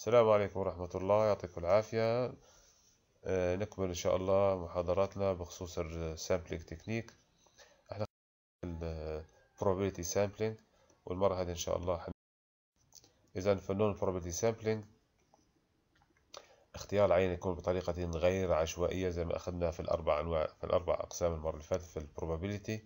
السلام عليكم ورحمة الله يعطيكم العافية آه، نكمل إن شاء الله محاضراتنا بخصوص السامبلينج تكنيك احنا البروبابيلتي سامبلينج والمرة هذه إن شاء الله إذا فنون البروبابيلتي سامبلينج اختيار العين يكون بطريقة غير عشوائية زي ما أخذنا في الأربع أنواع في الأربع أقسام المرة اللي فاتت في البروبابيلتي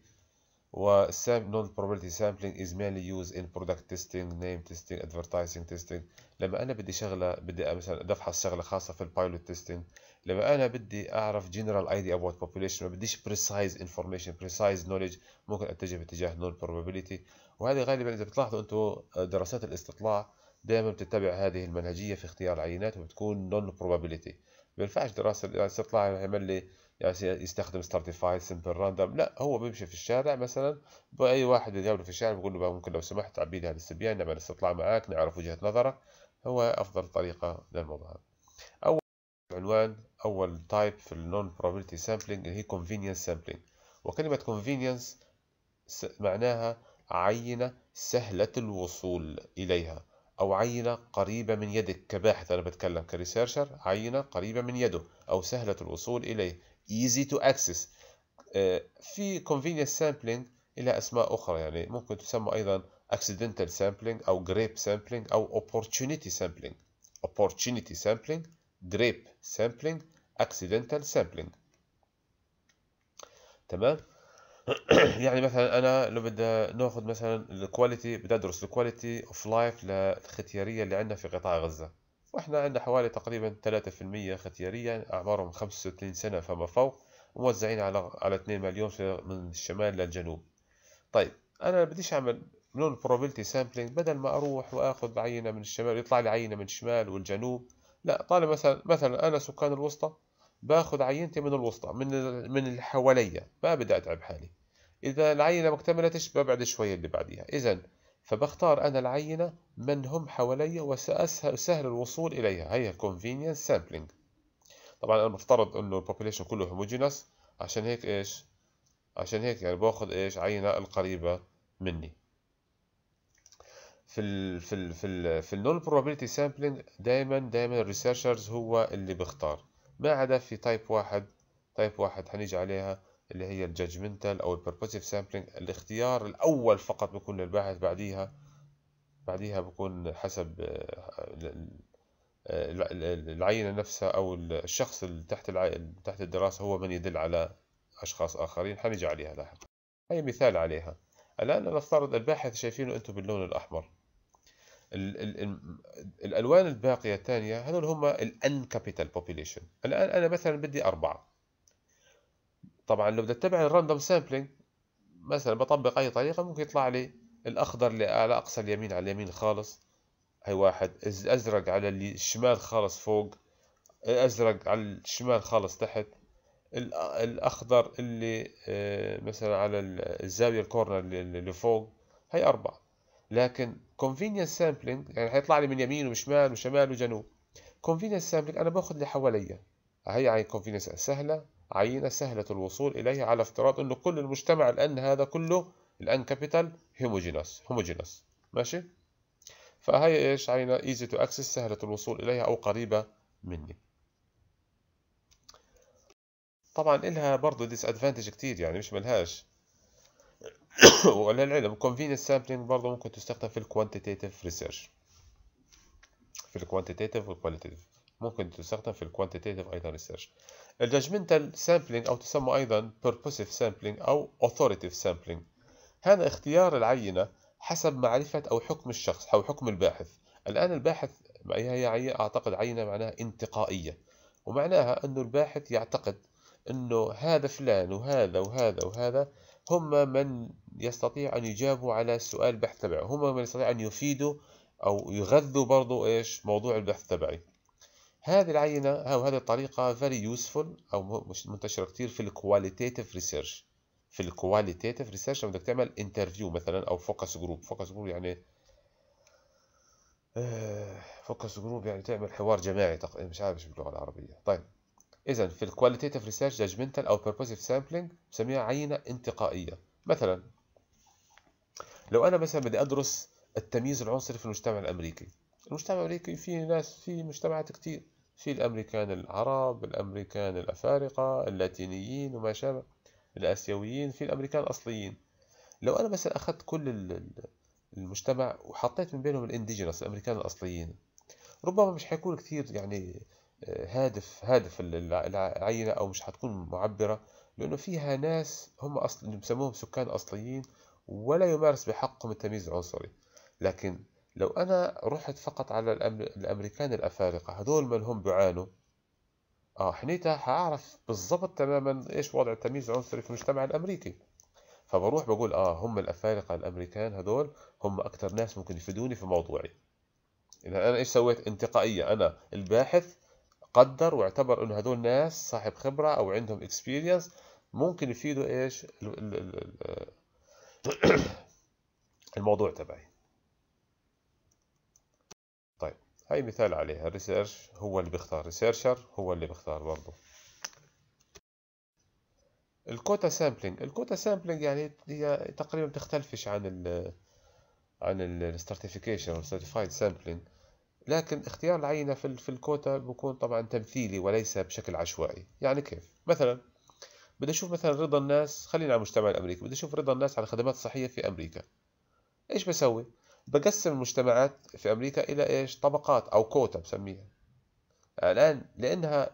والسام بروبابيلتي سامبلينج از مينلي يوز ان برودكت تيستينج نيم تيستينج advertising تيستينج لما أنا بدي شغلة بدي مثلا أفحص شغلة خاصة في البايلوت تيستينج لما أنا بدي أعرف اي دي اباوت بوبوليشن ما بديش بريسايز انفورميشن بريسايز نوليدج ممكن أتجه باتجاه نون بروبابيلتي وهذه غالبا إذا بتلاحظوا أنتم آه، دراسات الاستطلاع دائما بتتبع هذه المنهجية في اختيار العينات وبتكون نون بروبابيلتي ما بينفعش دراسة الاستطلاع يعمل لي يعني يستخدم ستارتيفاي سمبل راندوم لا هو بيمشي في الشارع مثلا باي واحد يقابله في الشارع بيقول له ممكن لو سمحت تعبي لي هذا الصبيان نعمل استطلاع معاك نعرف وجهه نظرك هو افضل طريقه للموضوع هذا اول عنوان اول تايب في النون بروبابيلتي سامبلينج اللي هي كونفينينس سامبلينج وكلمه كونفينينس معناها عينه سهله الوصول اليها أو عينة قريبة من يدك كباحث أنا بتكلم كريسيرشر عينة قريبة من يده أو سهلة الوصول إليه easy to access في convenience sampling إلى أسماء أخرى يعني ممكن تسمى أيضا accidental sampling أو grape sampling أو opportunity sampling opportunity sampling grape sampling accidental sampling تمام يعني مثلا انا لو بدي ناخذ مثلا الكواليتي بدي ادرس الكواليتي اوف لايف للختياريه اللي عندنا في قطاع غزه واحنا عندنا حوالي تقريبا 3% ختياريه اعمارهم 65 سنه فما فوق موزعين على على 2 مليون من الشمال للجنوب طيب انا بديش اعمل نون probability sampling بدل ما اروح واخذ عينه من الشمال يطلع لي عينه من الشمال والجنوب لا طالما مثلا مثلا انا سكان الوسطى باخذ عينتي من الوسطى من من اللي حواليا ما بدي اتعب حالي اذا العينه ما اكتملتش ببعد شويه اللي بعديها اذا فبختار انا العينه من هم حواليا وسهل سهل الوصول اليها هي convenience sampling طبعا انا بفترض انه البوبوليشن كله هوموجينس عشان هيك ايش عشان هيك يعني باخذ ايش عينه القريبه مني في ال في ال في الـ في النون بروبابيلتي سامبلينج دائما دائما الريسيرشرز هو اللي بيختار بعدها في تايب واحد تايب واحد هنيجي عليها اللي هي الجادجمنتال او البربوسيف سامبلينج الاختيار الاول فقط بيكون للباحث بعديها بعديها بكون حسب آه، العينة نفسها أو الشخص اللي تحت تحت الدراسة هو من يدل على أشخاص آخرين حنجي عليها لاحقا هي مثال عليها الآن نفترض الباحث شايفينه أنتم باللون الأحمر ال ال ال الالوان الباقيه الثانيه هذول هم الان كابيتال بوبيليشن الان انا مثلا بدي اربعه طبعا لو بدي اتبع الراندوم سامبلينج مثلا بطبق اي طريقه ممكن يطلع لي الاخضر اللي على اقصى اليمين على اليمين خالص هي واحد الازرق على الشمال خالص فوق الازرق على الشمال خالص تحت الاخضر اللي آه، مثلا على الزاويه الكورنر اللي فوق هي اربعه لكن convenience sampling يعني حيطلع لي من يمين وشمال وشمال وجنوب convenience sampling أنا باخذ اللي حواليا هي عين convenience سهلة عينة سهلة الوصول إليها على افتراض أنه كل المجتمع الآن هذا كله الآن كابيتال هيموجينوس هيموجينوس ماشي فهي إيش عينة easy to access سهلة الوصول إليها أو قريبة مني طبعا إلها برضه ديس ادفانتج كتير يعني مش ملهاش وللعلم convenience sampling برضه ممكن تستخدم في الكوانتيتيف ريسيرش في الكوانتيتيف والكواليتيف ممكن تستخدم في الكوانتيتيف ايضا ريسيرش الجاجمنتال سامبلينج او تسمى ايضا بيربوسيف سامبلينج او اوثوريتيف سامبلينج هذا اختيار العينه حسب معرفه او حكم الشخص او حكم الباحث الان الباحث هي اعتقد عينه معناها انتقائيه ومعناها انه الباحث يعتقد انه هذا فلان وهذا وهذا وهذا هم من يستطيع أن يجابوا على السؤال البحث تبعه هم من يستطيع أن يفيدوا أو يغذوا برضو إيش موضوع البحث تبعي هذه العينة أو هذه الطريقة very useful أو مش منتشرة كتير في الكواليتيتيف ريسيرش في الكواليتيتيف ريسيرش لما بدك تعمل انترفيو مثلا أو فوكس جروب فوكس جروب يعني فوكس آه، جروب يعني تعمل حوار جماعي تقريبا مش عارف ايش باللغة العربية طيب إذا في الكواليتيتف ريسيرش جادجمنتال أو بيربوزيف سامبلينج بسميها عينة انتقائية مثلا لو أنا مثلا بدي أدرس التمييز العنصري في المجتمع الأمريكي المجتمع الأمريكي فيه ناس فيه مجتمعات كتير في الأمريكان العرب الأمريكان الأفارقة اللاتينيين وما شابه الآسيويين في الأمريكان الأصليين لو أنا مثلا أخذت كل المجتمع وحطيت من بينهم الانديجينس الأمريكان الأصليين ربما مش حيكون كثير يعني آه، هادف هادف العينة أو مش حتكون معبرة لأنه فيها ناس هم أصل بيسموهم سكان أصليين ولا يمارس بحقهم التمييز العنصري لكن لو أنا رحت فقط على الأمريكان الأفارقة هذول من هم بعانوا آه حنيتها حأعرف بالضبط تماما إيش وضع التمييز العنصري في المجتمع الأمريكي فبروح بقول آه هم الأفارقة الأمريكان هذول هم أكثر ناس ممكن يفيدوني في موضوعي إذا أنا إيش سويت انتقائية أنا الباحث قدر واعتبر إنه هذول ناس صاحب خبرة أو عندهم اكسبيرينس ممكن يفيدوا إيش الموضوع تبعي طيب هاي مثال عليها الريسيرش هو اللي بيختار ريسيرشر هو اللي بيختار برضه الكوتا سامبلينج الكوتا سامبلينج يعني هي تقريبا بتختلفش عن الـ عن الستارتيفيكيشن والسيرتيفايد سامبلينج لكن اختيار العينة في, في الكوتا بيكون طبعا تمثيلي وليس بشكل عشوائي يعني كيف مثلا بدي أشوف مثلا رضا الناس خلينا على المجتمع الأمريكي بدي أشوف رضا الناس على الخدمات الصحية في أمريكا إيش بسوي؟ بقسم المجتمعات في أمريكا إلى إيش؟ طبقات أو كوتا بسميها الآن لأنها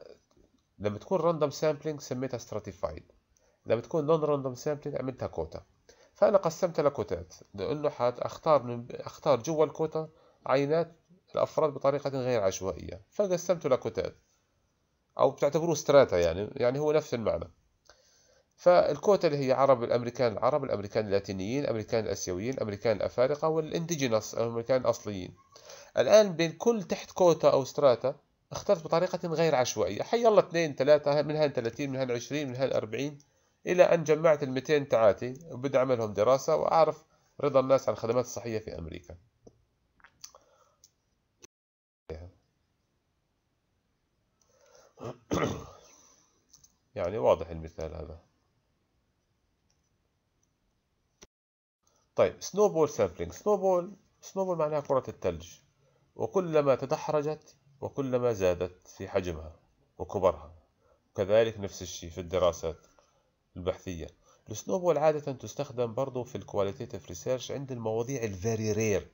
لما تكون راندوم سامبلينج سميتها ستراتيفايد لما تكون نون راندوم سامبلينج عملتها كوتا فأنا قسمتها لكوتات لأنه حأختار من أختار جوا الكوتا عينات الأفراد بطريقة غير عشوائية فقسمته لكوتات أو بتعتبروه ستراتا يعني يعني هو نفس المعنى فالكوتا اللي هي عرب الامريكان العرب الامريكان اللاتينيين الامريكان الاسيويين الامريكان الافارقه والانديجينس الامريكان الاصليين الان بين كل تحت كوتا او ستراتا اخترت بطريقه غير عشوائيه حي الله اثنين ثلاثه من هان 30 من هان 20 من هان 40 الى ان جمعت ال 200 تعاتي وبدي اعمل لهم دراسه واعرف رضا الناس عن الخدمات الصحيه في امريكا يعني واضح المثال هذا طيب سنو بول سامبلينج سنو بول سنو بول معناها كرة الثلج وكلما تدحرجت وكلما زادت في حجمها وكبرها كذلك نفس الشيء في الدراسات البحثية السنوبول عادة تستخدم برضو في الكواليتيتيف ريسيرش عند المواضيع الفيري رير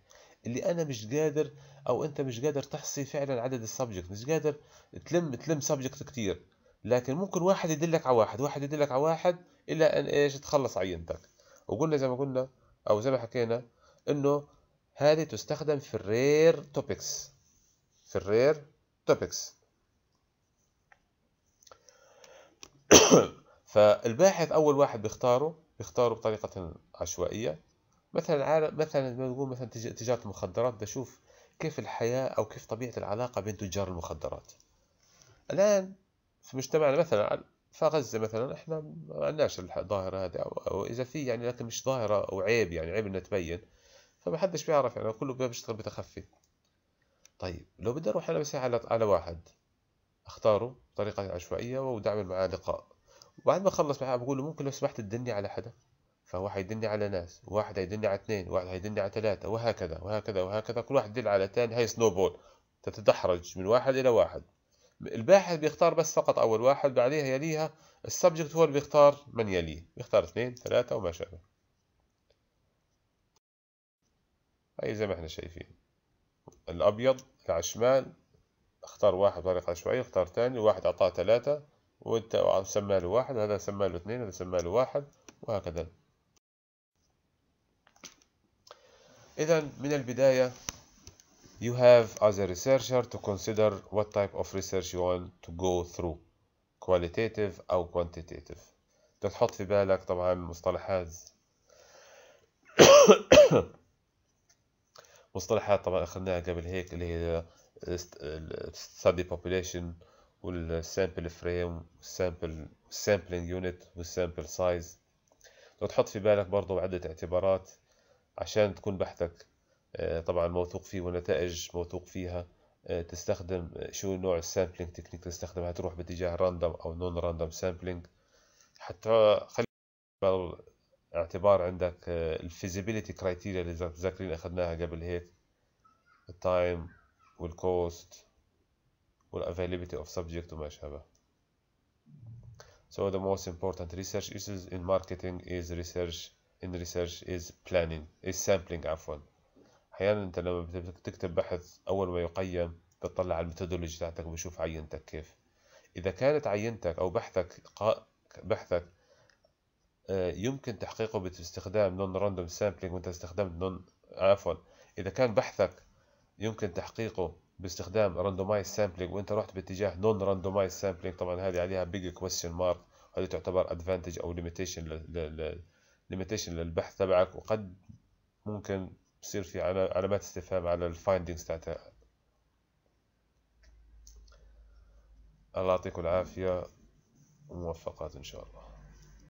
اللي انا مش قادر او انت مش قادر تحصي فعلا عدد السبجكت مش قادر تلم تلم سبجكت كتير لكن ممكن واحد يدلك على واحد واحد يدلك على واحد الى ان ايش تخلص عينتك وقلنا زي ما قلنا او زي ما حكينا انه هذه تستخدم في الرير توبكس في الرير توبكس فالباحث اول واحد بيختاره بيختاره بطريقه عشوائيه مثلا مثلا نقول مثلا تجاره المخدرات بشوف كيف الحياه او كيف طبيعه العلاقه بين تجار المخدرات الان في مجتمعنا مثلا فغزة مثلا احنا ما عندناش الظاهرة هذه أو, إذا في يعني لكن مش ظاهرة أو عيب يعني عيب إنها تبين فما حدش بيعرف يعني كله بيشتغل بتخفي طيب لو بدي أروح أنا مثلا على, واحد أختاره بطريقة عشوائية وبدي أعمل معاه لقاء وبعد ما أخلص معاه بقول له ممكن لو سمحت تدلني على حدا فهو حيدلني على ناس وواحد هيدلني على اثنين وواحد هيدلني على ثلاثة وهكذا وهكذا وهكذا كل واحد يدل على ثاني هي سنوبول تتدحرج من واحد إلى واحد الباحث بيختار بس فقط أول واحد بعدها يليها السبجكت هو اللي بيختار من يليه بيختار اثنين ثلاثة وما شابه هاي زي ما احنا شايفين الأبيض على الشمال اختار واحد بطريقة عشوائية اختار ثاني واحد أعطاه ثلاثة وانت سمى له واحد هذا سمى له اثنين هذا سمى له واحد وهكذا إذا من البداية you have as a researcher to consider what type of research you want to go through qualitative أو quantitative تحط في بالك طبعا مصطلحات مصطلحات طبعا أخذناها قبل هيك اللي هي study population والsample frame والsample sampling unit والسامبل size تحط في بالك برضو عدة اعتبارات عشان تكون بحثك آه، طبعا موثوق فيه ونتائج موثوق فيها آه، تستخدم شو نوع السامبلينج تكنيك تستخدمها تروح باتجاه راندوم او نون راندوم سامبلينج حتى خلي اعتبار عندك آه، الفيزيبيليتي كرايتيريا اللي تذكرين اخذناها قبل هيك التايم والكوست والافيلابيلتي اوف سبجكت وما شابه So the most important research issues in marketing is research in research is planning is sampling عفوا احيانا انت لما بتكتب بحث اول ما يقيم بتطلع على الميثودولوجي بتاعتك وبشوف عينتك كيف اذا كانت عينتك او بحثك بحثك آه، يمكن تحقيقه باستخدام نون راندوم سامبلينج وانت استخدمت نون عفوا اذا كان بحثك يمكن تحقيقه باستخدام راندومايز سامبلينج وانت رحت باتجاه نون راندومايز سامبلينج طبعا هذه عليها بيج كويستشن مارك هذه تعتبر ادفانتج او ليميتيشن ليميتيشن للبحث تبعك وقد ممكن بصير في علامات استفهام على الفايندينغز تاعتها الله يعطيكم العافية وموفقات إن شاء الله